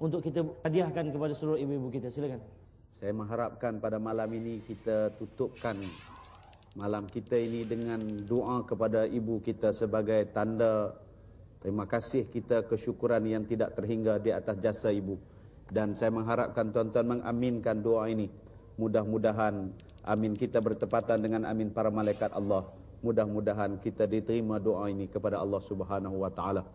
untuk kita hadiahkan kepada seluruh ibu-ibu kita. Silakan. Saya mengharapkan pada malam ini kita tutupkan malam kita ini dengan doa kepada ibu kita sebagai tanda terima kasih kita kesyukuran yang tidak terhingga di atas jasa ibu. Dan saya mengharapkan tuan-tuan mengaminkan doa ini. Mudah-mudahan amin kita bertepatan dengan amin para malaikat Allah. Mudah-mudahan kita diterima doa ini kepada Allah Subhanahu wa taala.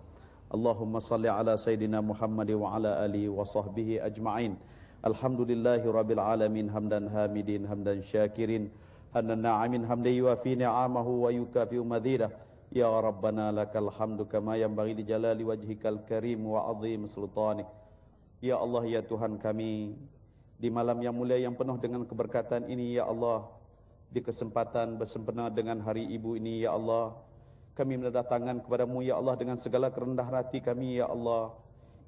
Allahumma salli ala Sayyidina Muhammad wa ala ali wa sahbihi ajma'in. Alhamdulillahi rabbil alamin hamdan hamidin hamdan syakirin. Hanan na'amin hamdihi wa fi ni'amahu wa yukafi umadhirah. Ya Rabbana lakal hamdu kama yang bagi di jalali wajhikal karim wa azim sultanik. Ya Allah ya Tuhan kami. Di malam yang mulia yang penuh dengan keberkatan ini ya Allah. Di kesempatan bersempena dengan hari ibu ini Ya Allah kami menadah tangan kepadamu ya Allah dengan segala kerendah hati kami ya Allah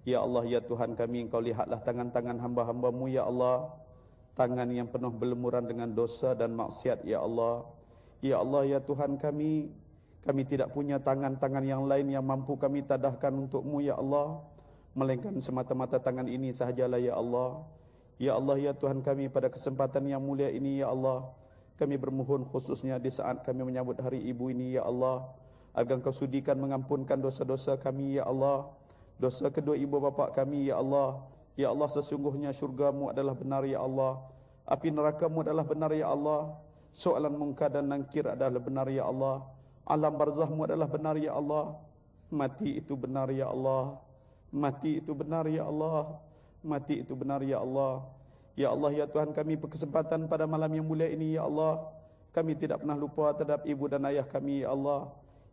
ya Allah ya Tuhan kami engkau lihatlah tangan-tangan hamba-hambamu ya Allah tangan yang penuh berlemuran dengan dosa dan maksiat ya Allah ya Allah ya Tuhan kami kami tidak punya tangan-tangan yang lain yang mampu kami tadahkan untukmu ya Allah melainkan semata-mata tangan ini sahajalah ya Allah ya Allah ya Tuhan kami pada kesempatan yang mulia ini ya Allah kami bermohon khususnya di saat kami menyambut hari ibu ini ya Allah agar kau sudikan mengampunkan dosa-dosa kami ya Allah dosa kedua ibu bapa kami ya Allah ya Allah sesungguhnya syurgamu adalah benar ya Allah api nerakamu adalah benar ya Allah soalan mungkar dan nangkir adalah benar ya Allah alam barzahmu adalah benar ya Allah mati itu benar ya Allah mati itu benar ya Allah mati itu benar ya Allah ya Allah ya Tuhan kami berkesempatan pada malam yang mulia ini ya Allah kami tidak pernah lupa terhadap ibu dan ayah kami ya Allah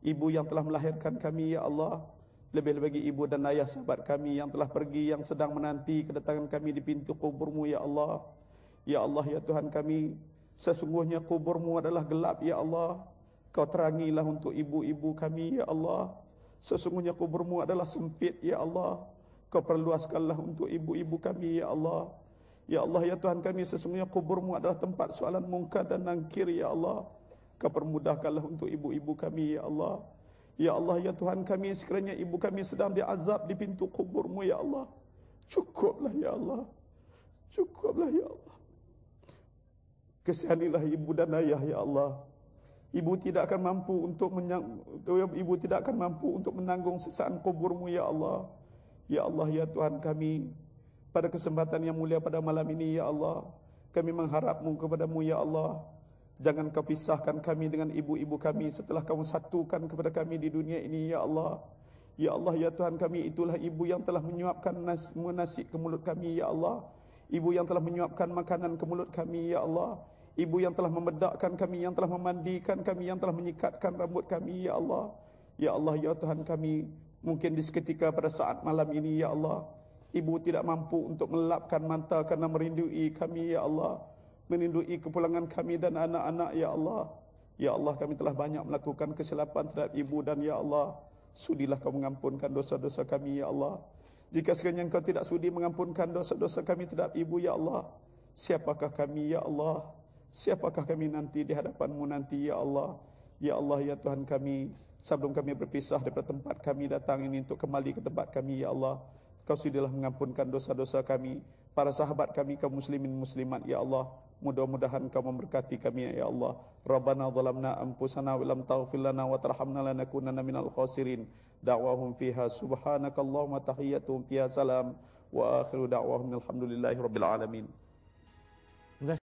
ibu yang telah melahirkan kami ya Allah lebih lagi ibu dan ayah sahabat kami yang telah pergi yang sedang menanti kedatangan kami di pintu kuburmu ya Allah ya Allah ya Tuhan kami sesungguhnya kuburmu adalah gelap ya Allah kau terangilah untuk ibu-ibu kami ya Allah sesungguhnya kuburmu adalah sempit ya Allah kau perluaskanlah untuk ibu-ibu kami ya Allah Ya Allah, Ya Tuhan kami, sesungguhnya kuburmu adalah tempat soalan mungkar dan nangkir, Ya Allah. Kau permudahkanlah untuk ibu-ibu kami, Ya Allah. Ya Allah, Ya Tuhan kami, sekiranya ibu kami sedang diazab di pintu kuburmu, Ya Allah. Cukuplah, Ya Allah. Cukuplah, Ya Allah. Kesianilah ibu dan ayah, Ya Allah. Ibu tidak akan mampu untuk menyang, ibu tidak akan mampu untuk menanggung sesaan kuburmu, Ya Allah. Ya Allah, Ya Tuhan kami, pada kesempatan yang mulia pada malam ini, Ya Allah, kami mengharapmu kepadamu, Ya Allah. Jangan kau pisahkan kami dengan ibu-ibu kami setelah kamu satukan kepada kami di dunia ini, Ya Allah. Ya Allah, Ya Tuhan kami, itulah ibu yang telah menyuapkan nas nasi ke mulut kami, Ya Allah. Ibu yang telah menyuapkan makanan ke mulut kami, Ya Allah. Ibu yang telah membedakkan kami, yang telah memandikan kami, yang telah menyikatkan rambut kami, Ya Allah. Ya Allah, Ya Tuhan kami, mungkin di seketika pada saat malam ini, Ya Allah. Ibu tidak mampu untuk melapkan mata kerana merindui kami, Ya Allah. Ya Allah merindui kepulangan kami dan anak-anak ya Allah. Ya Allah kami telah banyak melakukan kesilapan terhadap ibu dan ya Allah, sudilah kau mengampunkan dosa-dosa kami ya Allah. Jika sekiranya kau tidak sudi mengampunkan dosa-dosa kami terhadap ibu ya Allah, siapakah kami ya Allah? Siapakah kami nanti di hadapanmu nanti ya Allah? Ya Allah ya Tuhan kami, sebelum kami berpisah dari tempat kami datang ini untuk kembali ke tempat kami ya Allah, kau sudilah mengampunkan dosa-dosa kami, para sahabat kami kaum muslimin muslimat ya Allah. Mudah-mudahan kau memberkati kami ya Allah. Rabbana zalamna anfusana wa lam taghfir lana wa tarhamna lanakunanna minal khasirin. Da'wahum fiha subhanakallahumma tahiyyatuhum fiha salam wa akhiru da'wahum alhamdulillahirabbil alamin.